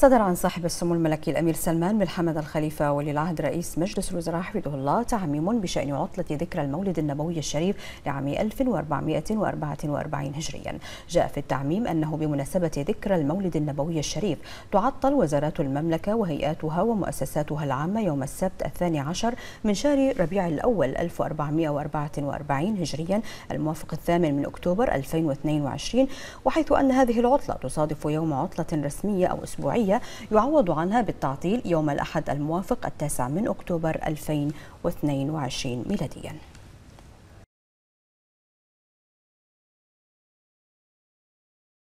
صدر عن صاحب السمو الملكي الأمير سلمان بن حمد الخليفة ولي العهد رئيس مجلس الوزراء حفظه الله تعميم بشأن عطلة ذكرى المولد النبوي الشريف لعام 1444 هجريا جاء في التعميم أنه بمناسبة ذكرى المولد النبوي الشريف تعطل وزارات المملكة وهيئاتها ومؤسساتها العامة يوم السبت الثاني عشر من شهر ربيع الأول 1444 هجريا الموافق الثامن من أكتوبر 2022 وحيث أن هذه العطلة تصادف يوم عطلة رسمية أو أسبوعية الشهرية يعوض عنها بالتعطيل يوم الأحد الموافق التاسع من أكتوبر 2022 ميلادياً